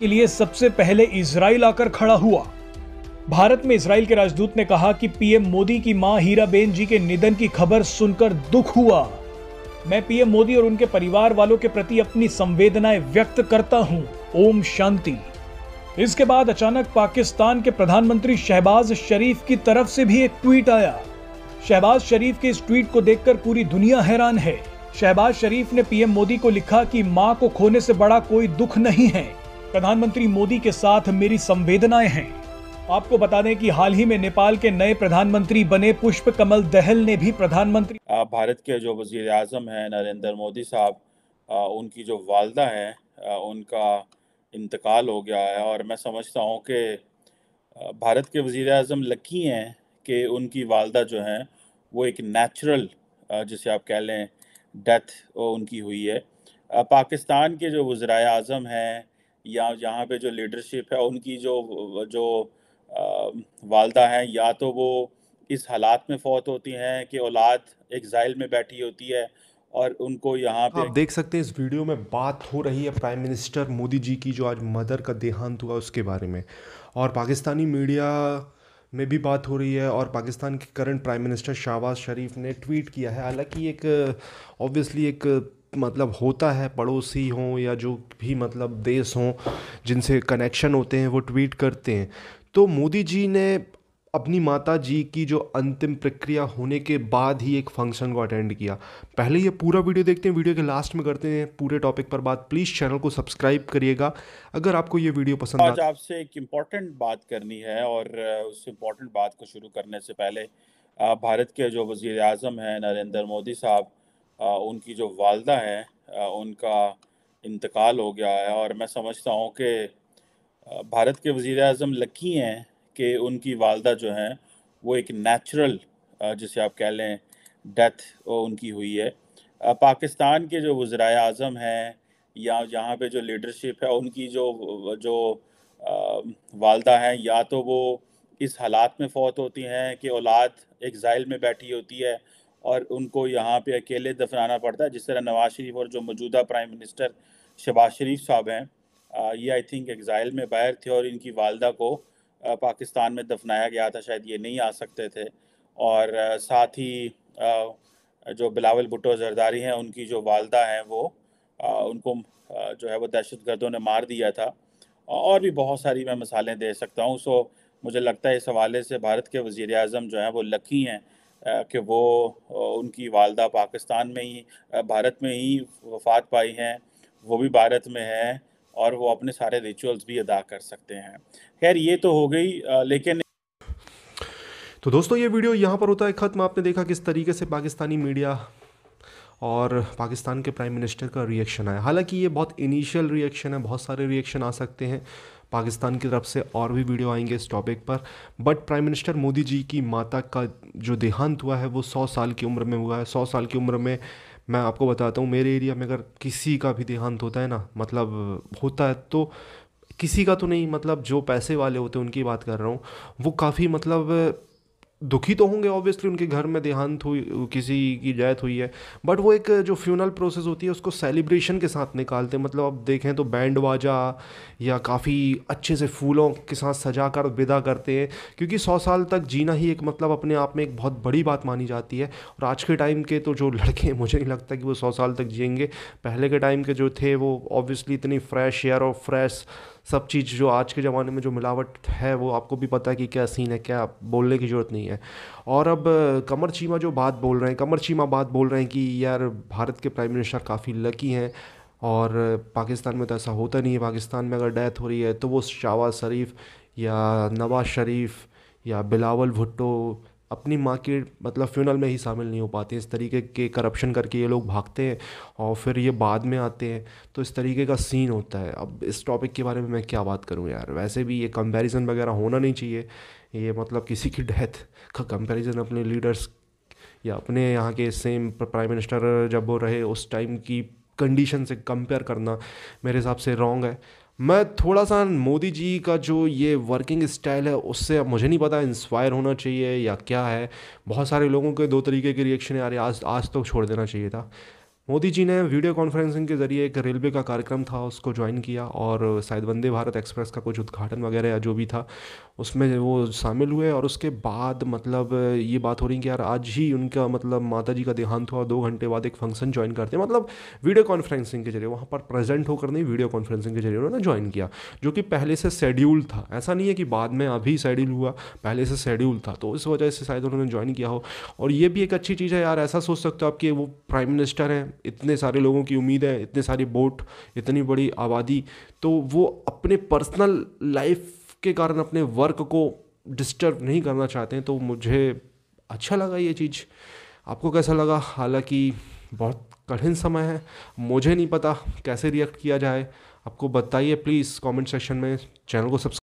के लिए सबसे पहले इसराइल आकर खड़ा हुआ भारत में इसराइल के राजदूत ने कहा कि पीएम मोदी की मां हीराबेन जी के निधन की खबर सुनकर दुख हुआ मैं पीएम मोदी और उनके परिवार वालों के प्रति अपनी संवेदनाएं व्यक्त करता हूं ओम शांति इसके बाद अचानक पाकिस्तान के प्रधानमंत्री शहबाज शरीफ की तरफ से भी एक ट्वीट आया शहबाज शरीफ के इस ट्वीट को देखकर पूरी दुनिया हैरान है शहबाज शरीफ ने पीएम मोदी को लिखा कि मां को खोने से बड़ा कोई दुख नहीं है प्रधानमंत्री मोदी के साथ मेरी संवेदनाएं हैं आपको बता दें कि हाल ही में नेपाल के नए प्रधानमंत्री बने पुष्प कमल दहल ने भी प्रधानमंत्री भारत के जो वजीर अजम हैं नरेंद्र मोदी साहब उनकी जो वालदा है उनका इंतकाल हो गया है और मैं समझता हूँ कि भारत के वजीर अजम लकी हैं कि उनकी वालदा जो हैं वो एक नेचुरल जिसे आप कह लें डेथ उनकी हुई है पाकिस्तान के जो वज्र अजम हैं या यहाँ पे जो लीडरशिप है उनकी जो जो वालदा हैं या तो वो इस हालात में फौत होती हैं कि औलाद एग्जाइल में बैठी होती है और उनको यहाँ पे आप देख सकते हैं इस वीडियो में बात हो रही है प्राइम मिनिस्टर मोदी जी की जो आज मदर का देहांत हुआ उसके बारे में और पाकिस्तानी मीडिया में भी बात हो रही है और पाकिस्तान के current prime minister Shehbaz Sharif ने ट्वीट किया है हालांकि एक ऑब्वियसली एक मतलब होता है पड़ोसी हों या जो भी मतलब देश हों जिनसे कनेक्शन होते हैं वो ट्वीट करते हैं तो मोदी जी ने अपनी माता जी की जो अंतिम प्रक्रिया होने के बाद ही एक फंक्शन को अटेंड किया पहले ये पूरा वीडियो देखते हैं वीडियो के लास्ट में करते हैं पूरे टॉपिक पर बात प्लीज़ चैनल को सब्सक्राइब करिएगा अगर आपको ये वीडियो पसंद आज आपसे एक इम्पॉर्टेंट बात करनी है और उस इम्पॉर्टेंट बात को शुरू करने से पहले भारत के जो वजीर अजम हैं नरेंद्र मोदी साहब उनकी जो वालदा है उनका इंतकाल हो गया है और मैं समझता हूँ कि भारत के वज़ी अजम लकी हैं कि उनकी वालदा जो हैं वो एक नेचुरल जिसे आप कह लें डेथ उनकी हुई है पाकिस्तान के जो वज़र अजम हैं या यहाँ पे जो लीडरशिप है उनकी जो जो वालदा हैं या तो वो इस हालात में फौत होती हैं कि औलाद एग्ज़ाइल में बैठी होती है और उनको यहाँ पे अकेले दफनाना पड़ता है जिस तरह नवाज शरीफ और जो मौजूदा प्राइम मिनिस्टर शहबाज शरीफ साहब हैं ये आई थिंक एग्ज़ाइल में बाहर थे और इनकी वालदा को पाकिस्तान में दफनाया गया था शायद ये नहीं आ सकते थे और साथ ही जो बिलावल भुट्टो जरदारी हैं उनकी जो वालदा हैं वो उनको जो है वो दहशत गर्दों ने मार दिया था और भी बहुत सारी मैं मिसालें दे सकता हूँ सो मुझे लगता है इस हवाले से भारत के वज़ी अजम जो हैं वो लकी हैं कि वो उनकी वालदा पाकिस्तान में ही भारत में ही वफात पाई हैं वो भी भारत में हैं और वो अपने सारे रिचुअल्स भी अदा कर सकते हैं खैर ये तो हो गई लेकिन तो दोस्तों ये वीडियो यहाँ पर होता है ख़त्म आपने देखा किस तरीके से पाकिस्तानी मीडिया और पाकिस्तान के प्राइम मिनिस्टर का रिएक्शन आया हालांकि ये बहुत इनिशियल रिएक्शन है बहुत सारे रिएक्शन आ सकते हैं पाकिस्तान की तरफ से और भी वीडियो आएंगे इस टॉपिक पर but prime minister Modi ji की माता का जो देहांत हुआ है वो सौ साल की उम्र में हुआ है सौ साल की उम्र में मैं आपको बताता हूँ मेरे एरिया में अगर किसी का भी देहांत होता है ना मतलब होता है तो किसी का तो नहीं मतलब जो पैसे वाले होते हैं उनकी बात कर रहा हूँ वो काफ़ी मतलब दुखी तो होंगे ऑब्वियसली उनके घर में देहांत हुई किसी की जायत हुई है बट वो एक जो फ्यूनल प्रोसेस होती है उसको सेलिब्रेशन के साथ निकालते हैं मतलब आप देखें तो बैंड बाजा या काफ़ी अच्छे से फूलों के साथ सजा कर विदा करते हैं क्योंकि सौ साल तक जीना ही एक मतलब अपने आप में एक बहुत बड़ी बात मानी जाती है और आज के टाइम के तो जो लड़के हैं मुझे नहीं लगता कि वो सौ साल तक जियेंगे पहले के टाइम के जो थे वो ऑब्वियसली इतनी फ्रेश एयर और फ्रेश सब चीज़ जो आज के ज़माने में जो मिलावट है वो आपको भी पता है कि क्या सीन है क्या बोलने की ज़रूरत नहीं है और अब कमर चीमा जो बात बोल रहे हैं कमर चीमा बात बोल रहे हैं कि यार भारत के प्राइम मिनिस्टर काफ़ी लकी हैं और पाकिस्तान में तो ऐसा होता नहीं है पाकिस्तान में अगर डेथ हो रही है तो वो शावा शरीफ या नवाज शरीफ या बिलावल भुट्टो अपनी माँ के मतलब फ्यूनल में ही शामिल नहीं हो पाते इस तरीके के करप्शन करके ये लोग भागते हैं और फिर ये बाद में आते हैं तो इस तरीके का सीन होता है अब इस टॉपिक के बारे में मैं क्या बात करूँ यार वैसे भी ये कंपैरिजन वगैरह होना नहीं चाहिए ये मतलब किसी की डेथ का कंपैरिजन अपने लीडर्स या अपने यहाँ के सेम प्राइम मिनिस्टर जब वो रहे उस टाइम की कंडीशन से कंपेयर करना मेरे हिसाब से रॉन्ग है मैं थोड़ा सा मोदी जी का जो ये वर्किंग स्टाइल है उससे अब मुझे नहीं पता इंस्पायर होना चाहिए या क्या है बहुत सारे लोगों के दो तरीके के रिएक्शन आ यार आज आज तो छोड़ देना चाहिए था मोदी जी ने वीडियो कॉन्फ्रेंसिंग के ज़रिए एक रेलवे का कार्यक्रम था उसको ज्वाइन किया और शायद वंदे भारत एक्सप्रेस का कुछ उद्घाटन वगैरह या जो भी था उसमें वो शामिल हुए और उसके बाद मतलब ये बात हो रही कि यार आज ही उनका मतलब माता जी का देहांत हुआ दो घंटे बाद एक फंक्शन ज्वाइन करते हैं मतलब वीडियो कॉन्फ्रेंसिंग के जरिए वहाँ पर प्रेजेंट होकर नहीं वीडियो कॉन्फ्रेंसिंग के जरिए उन्होंने ज्वाइन किया जो कि पहले से शेड्यूल था ऐसा नहीं है कि बाद में अभी शेड्यूल हुआ पहले से शेड्यूल था तो इस वजह से शायद उन्होंने ज्वाइन किया हो और ये भी एक अच्छी चीज़ है यार ऐसा सोच सकते हो आप कि वो प्राइम मिनिस्टर हैं इतने सारे लोगों की उम्मीद है इतने सारी बोट इतनी बड़ी आबादी तो वो अपने पर्सनल लाइफ के कारण अपने वर्क को डिस्टर्ब नहीं करना चाहते हैं तो मुझे अच्छा लगा ये चीज़ आपको कैसा लगा हालांकि बहुत कठिन समय है मुझे नहीं पता कैसे रिएक्ट किया जाए आपको बताइए प्लीज़ कमेंट सेक्शन में चैनल को सब्सक्राइब